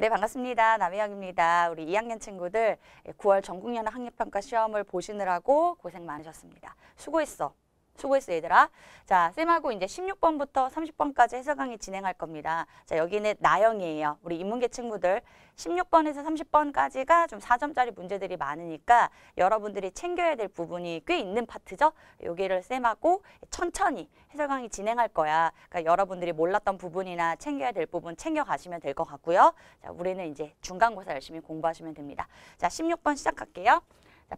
네, 반갑습니다. 남희영입니다. 우리 2학년 친구들 9월 예, 전국연합 학력평가 시험을 보시느라고 고생 많으셨습니다. 수고했어. 수고했어 얘들아. 자, 쌤하고 이제 16번부터 30번까지 해설 강의 진행할 겁니다. 자, 여기는 나영이에요. 우리 인문계 친구들 16번에서 30번까지가 좀 4점짜리 문제들이 많으니까 여러분들이 챙겨야 될 부분이 꽤 있는 파트죠. 여기를 쌤하고 천천히 해설 강의 진행할 거야. 그러니까 여러분들이 몰랐던 부분이나 챙겨야 될 부분 챙겨가시면 될 것 같고요. 자, 우리는 이제 중간고사 열심히 공부하시면 됩니다. 자, 16번 시작할게요.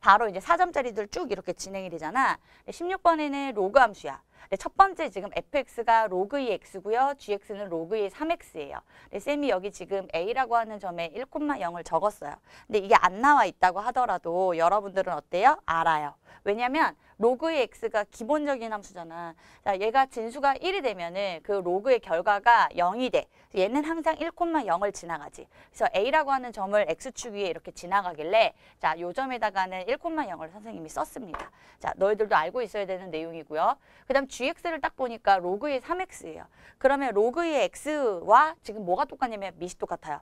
바로 이제 4점짜리들 쭉 이렇게 진행이 되잖아. 16번에는 로그 함수야. 네, 첫 번째 지금 fx가 로그 e x 고요 gx는 로그 e 3x예요. 네, 쌤이 여기 지금 a라고 하는 점에 1,0을 적었어요. 근데 이게 안 나와 있다고 하더라도 여러분들은 어때요? 알아요. 왜냐면 로그 e x가 기본적인 함수잖아. 자, 얘가 진수가 1이 되면은 그 로그의 e 결과가 0이 돼. 얘는 항상 1,0을 지나가지. 그래서 a라고 하는 점을 x축 위에 이렇게 지나가길래 자, 요 점에다가는 1,0을 선생님이 썼습니다. 자, 너희들도 알고 있어야 되는 내용이고요. 그다음 gx를 딱 보니까 로그의 3x예요. 그러면 로그의 x와 지금 뭐가 똑같냐면 미시 똑같아요.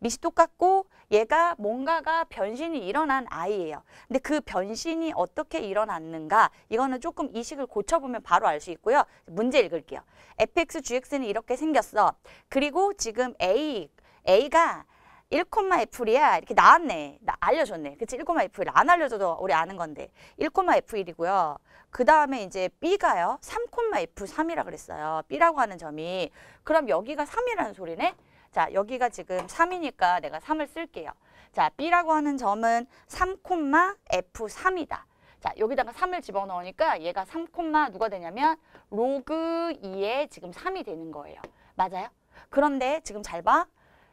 미시 똑같고 얘가 뭔가가 변신이 일어난 아이예요. 근데 그 변신이 어떻게 일어났는가 이거는 조금 이식을 고쳐보면 바로 알 수 있고요. 문제 읽을게요. fx, gx는 이렇게 생겼어. 그리고 지금 a, a가 1,F1이야 이렇게 나왔네. 나 알려줬네. 그치 1,F1 안 알려줘도 우리 아는 건데 1,F1이고요. 그 다음에 이제 B가요 3,F3이라 그랬어요. B라고 하는 점이 그럼 여기가 3이라는 소리네. 자 여기가 지금 3이니까 내가 3을 쓸게요. 자 B라고 하는 점은 3,F3이다. 자 여기다가 3을 집어넣으니까 얘가 3, 누가 되냐면 로그 2에 지금 3이 되는 거예요. 맞아요? 그런데 지금 잘 봐.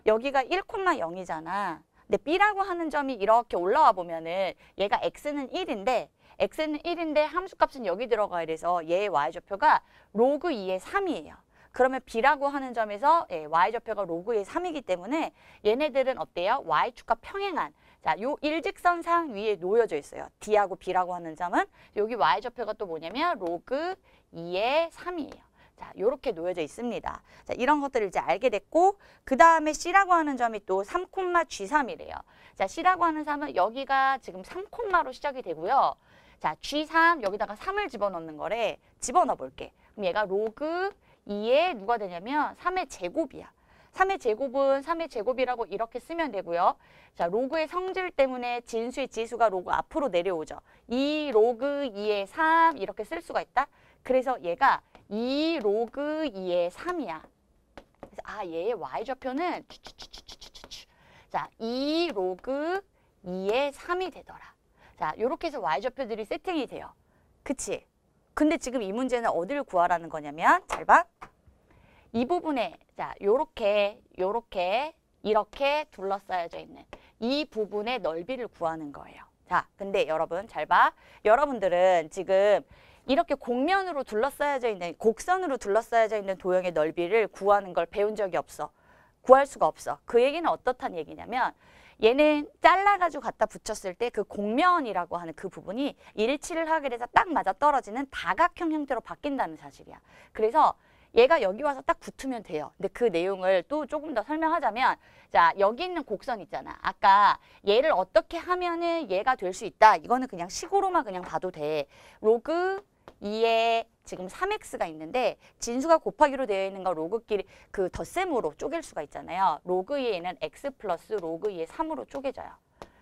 여기가 1,0이잖아. 근데 b라고 하는 점이 이렇게 올라와 보면은 얘가 x는 1인데 x는 1인데 함수값은 여기 들어가야 돼서 얘의 y좌표가 로그 2의 3이에요. 그러면 b라고 하는 점에서 예, y좌표가 로그 2의 3이기 때문에 얘네들은 어때요? y축과 평행한 자, 요 일직선상 위에 놓여져 있어요. d하고 b라고 하는 점은 여기 y좌표가 또 뭐냐면 로그 2의 3이에요. 자, 요렇게 놓여져 있습니다. 자, 이런 것들을 이제 알게 됐고 그 다음에 C라고 하는 점이 또 3,G3이래요. 자, C라고 하는 3은 여기가 지금 3로 시작이 되고요. 자, G3 여기다가 3을 집어넣는 거래. 집어넣어 볼게. 그럼 얘가 로그 2에 누가 되냐면 3의 제곱이야. 3의 제곱은 3의 제곱이라고 이렇게 쓰면 되고요. 자, 로그의 성질 때문에 진수의 지수가 로그 앞으로 내려오죠. 이 로그 2의 3 이렇게 쓸 수가 있다. 그래서 얘가 2 로그 2의 3이야. 그래서 아 얘의 y좌표는 자, 2 로그 2의 3이 되더라. 자, 요렇게 해서 y좌표들이 세팅이 돼요. 그치? 근데 지금 이 문제는 어디를 구하라는 거냐면 잘 봐. 이 부분에 자, 요렇게 요렇게 이렇게 둘러싸여져 있는 이 부분의 넓이를 구하는 거예요. 자, 근데 여러분 잘 봐. 여러분들은 지금 이렇게 곡면으로 둘러싸여져 있는 곡선으로 둘러싸여져 있는 도형의 넓이를 구하는 걸 배운 적이 없어. 구할 수가 없어. 그 얘기는 어떻다는 얘기냐면 얘는 잘라가지고 갖다 붙였을 때 그 곡면이라고 하는 그 부분이 일치를 하게 돼서 딱 맞아떨어지는 다각형 형태로 바뀐다는 사실이야. 그래서 얘가 여기 와서 딱 붙으면 돼요. 근데 그 내용을 또 조금 더 설명하자면 자 여기 있는 곡선 있잖아. 아까 얘를 어떻게 하면은 얘가 될 수 있다. 이거는 그냥 식으로만 그냥 봐도 돼. 로그 2에 지금 3x가 있는데 진수가 곱하기로 되어 있는 거 로그끼리 그 덧셈으로 쪼갤 수가 있잖아요. 로그 2에는 x 플러스 로그 2에 3으로 쪼개져요.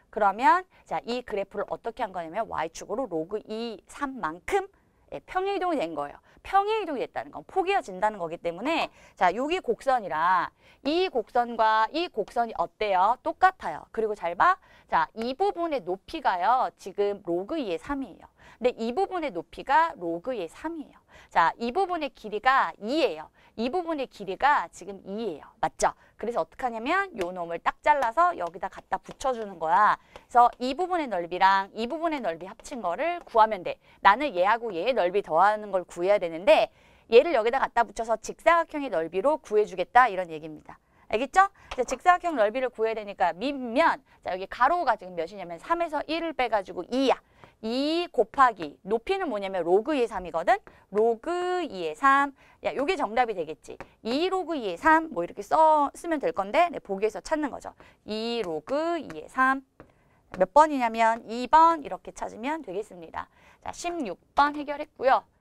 그러면 자 이 그래프를 어떻게 한 거냐면 y축으로 로그 2, 3만큼 예, 평행이동이 된 거예요. 평행이동이 됐다는 건 포기어진다는 거기 때문에 자 여기 곡선이랑 이 곡선과 이 곡선이 어때요? 똑같아요. 그리고 잘 봐. 자 이 부분의 높이가요. 지금 로그 2의 3이에요. 근데 이 부분의 높이가 로그의 3이에요. 자, 이 부분의 길이가 2예요. 이 부분의 길이가 지금 2예요. 맞죠? 그래서 어떻게 하냐면 요 놈을 딱 잘라서 여기다 갖다 붙여주는 거야. 그래서 이 부분의 넓이랑 이 부분의 넓이 합친 거를 구하면 돼. 나는 얘하고 얘의 넓이 더하는 걸 구해야 되는데 얘를 여기다 갖다 붙여서 직사각형의 넓이로 구해주겠다 이런 얘기입니다. 알겠죠? 직사각형 넓이를 구해야 되니까 밑면 자 여기 가로가 지금 몇이냐면 3에서 1을 빼가지고 2야. 2 곱하기 높이는 뭐냐면 로그 2의 3이거든. 로그 2의 3. 야, 요게 정답이 되겠지. 2 로그 2의 3. 뭐 이렇게 써 쓰면 될 건데 네, 보기에서 찾는 거죠. 2 로그 2의 3. 몇 번이냐면 2번 이렇게 찾으면 되겠습니다. 자, 16번 해결했고요.